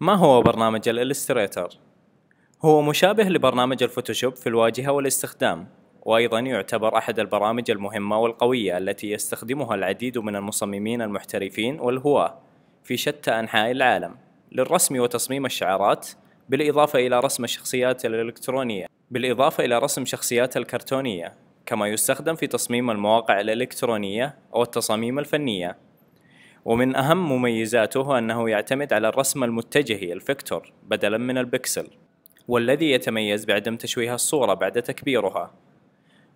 ما هو برنامج الإلستريتر؟ هو مشابه لبرنامج الفوتوشوب في الواجهة والاستخدام وأيضا يعتبر أحد البرامج المهمة والقوية التي يستخدمها العديد من المصممين المحترفين والهواة في شتى أنحاء العالم للرسم وتصميم الشعارات بالإضافة إلى رسم الشخصيات الإلكترونية بالإضافة إلى رسم شخصيات الكرتونية كما يستخدم في تصميم المواقع الإلكترونية أو التصاميم الفنية ومن أهم مميزاته أنه يعتمد على الرسم المتجهي الفكتور بدلا من البكسل والذي يتميز بعدم تشويه الصورة بعد تكبيرها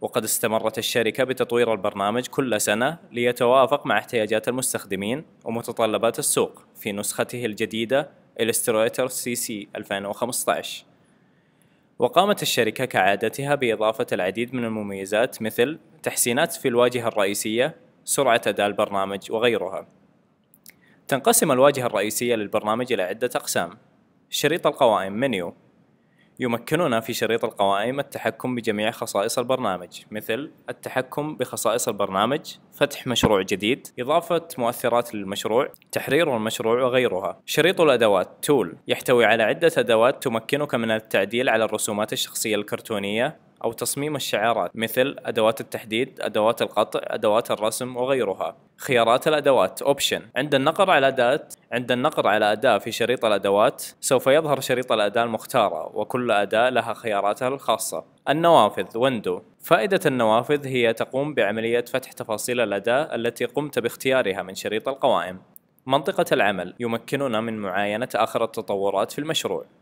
وقد استمرت الشركة بتطوير البرنامج كل سنة ليتوافق مع احتياجات المستخدمين ومتطلبات السوق في نسخته الجديدة Illustrator CC 2015 وقامت الشركة كعادتها بإضافة العديد من المميزات مثل تحسينات في الواجهة الرئيسية سرعة أداء البرنامج وغيرها تنقسم الواجهة الرئيسية للبرنامج إلى عدة أقسام شريط القوائم منيو يمكننا في شريط القوائم التحكم بجميع خصائص البرنامج مثل التحكم بخصائص البرنامج فتح مشروع جديد إضافة مؤثرات للمشروع تحرير المشروع وغيرها شريط الأدوات تول يحتوي على عدة أدوات تمكنك من التعديل على الرسومات الشخصية الكرتونية أو تصميم الشعارات مثل أدوات التحديد، أدوات القطع، أدوات الرسم وغيرها. خيارات الأدوات Option عند النقر على أداة عند النقر على أداة في شريط الأدوات سوف يظهر شريط الأداة المختارة وكل أداة لها خياراتها الخاصة. النوافذ Window فائدة النوافذ هي تقوم بعملية فتح تفاصيل الأداة التي قمت باختيارها من شريط القوائم. منطقة العمل يمكننا من معاينة آخر التطورات في المشروع.